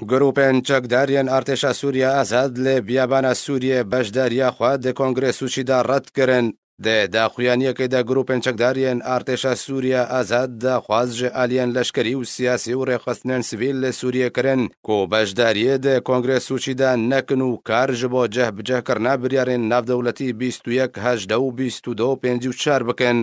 گروپên çekdariyên Artêşa Sûriya Ezhed lê biyabana Sûriyê beşderiya xwe di Kongrêsûçî de red kirin. Dê daxuyaniyekê de grupên çekdariyên Artêşa Sûriya Ezhed de xwaz ji aliyên leşkerî û siyasî û rêxistinên sivîl li Sûriyê kirin ku beşderiyê dê Kongrêsûçî de nekin û kar ji bo ceh bi cehkirina biryarên navdewletî bîst û yek hejde û bîst û du pêncî û çar bikin.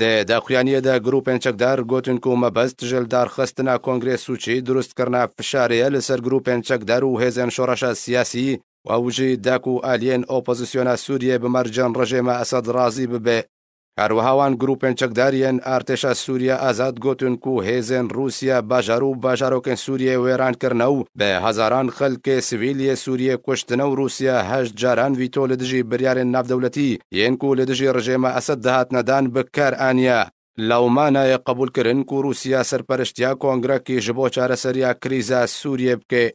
د داخویانی د گروپن چکدار گوتن کو مبست جل دار خستنا کنگریس سوچی درست کرنا فشاری لسر گروپن چکدار و هزن شورش سیاسی و اوجی داکو آلین اپوزیسیون سوریه بمرجن رژیم اسد رازی ببه Karruhawan grupên çekdariyên Artêşa Sûriya Azad gotin ku hêzên Rûsya bajarû bajarokên Sûriyê wêran kirine û bi hezaran xelkê sivîliyê Sûriyê kuştine û Rûsya hej caran vîto li dijî biryarên navdewletî yên ku li dijî rejêma Esed dihatine dan bi kar aniye. Lewmanayê qebûlkirin ku Rûsya serperiştiya Kongrekî ji bo çareseriya krîza Sûriyê bike.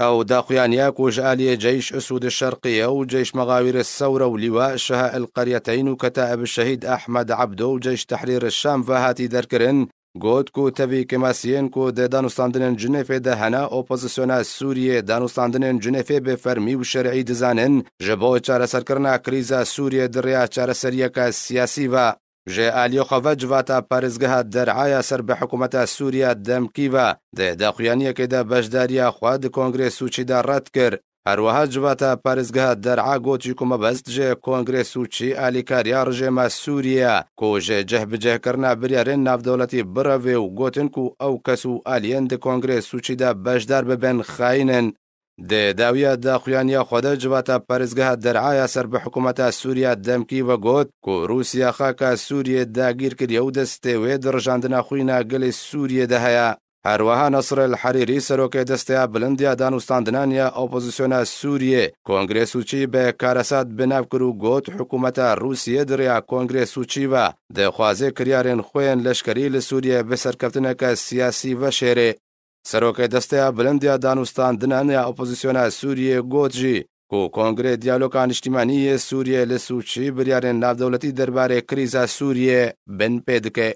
أو داقيان ياكوش آلية جيش أسود الشرقية وجيش مغاوير الثورة ولواء شها القريتين وكتائب الشهيد أحمد عبدو وجيش تحرير الشام فهاتي دركرن گوت کو توی کماسیین کو د دانوستاندنن جنفه د هنا اپوزیسیونا سوریه دانوستاندنن جنفه به فرمی و شرعی دزانن جبو چاره سرکرنا کریزا سوریه در ریا چاره سریه که سیاسی و ژێ ئالیۆخەڤە جواتە پارێزگەها دەرعایە سەر بە حکوومەتە سووریا دەمکیڤە دێدا خویانیەکەیدا بەشداریە خواد کۆنگرێ سوچیدا ڕەت کرد هەروەها جواتە پارێزگەها دەرعا گۆچی کومەبەست ژێ کۆنگرێ سوچی ئالیکاریا ڕژێمە سووریە کۆژێ جەه بجێکردنا بریارێن ناودەوڵەتی بڕەوێ و گوتن و ئەو کەس و ئالیەن د کۆنگرێ سوچیدا بەشدار ببێن خاینن دێ داویە داخویانیا خۆدە جواتە پەرزگەها دەرعایە سەر بە حکوومەتە سووریا دەمکی وە گوت و رووسیا خاکە سووریە داگیر کرد ئەو دەستێ وێ دڕژاندنە خوینە گەلی سووریەدە هەیە هەروەها نەسرە لە حریری سەرۆکەی دەستەیە بلندیا دانوستاندنانە ئۆپۆزیسیۆنە سووریێ کۆنگرێس سوچی بە کارەسات بناو کرد و گۆت حکوومەتە رووسیە دریا کۆنگرێس سوچیوە دەخوازێ کریارێن خۆیان لەشکری لە سووریە بەسەرکەوتنەکە سیاسی بە شێرێ سەرۆکەی دەستەیە بلندیا دانوستان دنانەیە ئۆپۆزیسیۆنا سووریە گۆجی و کۆنگرێ دیالۆکان نیشتیمانیە سووریە لە سوچی بریارێن ناودەوڵەتی دەربارەی کریزا سووریە بن پێ دکێ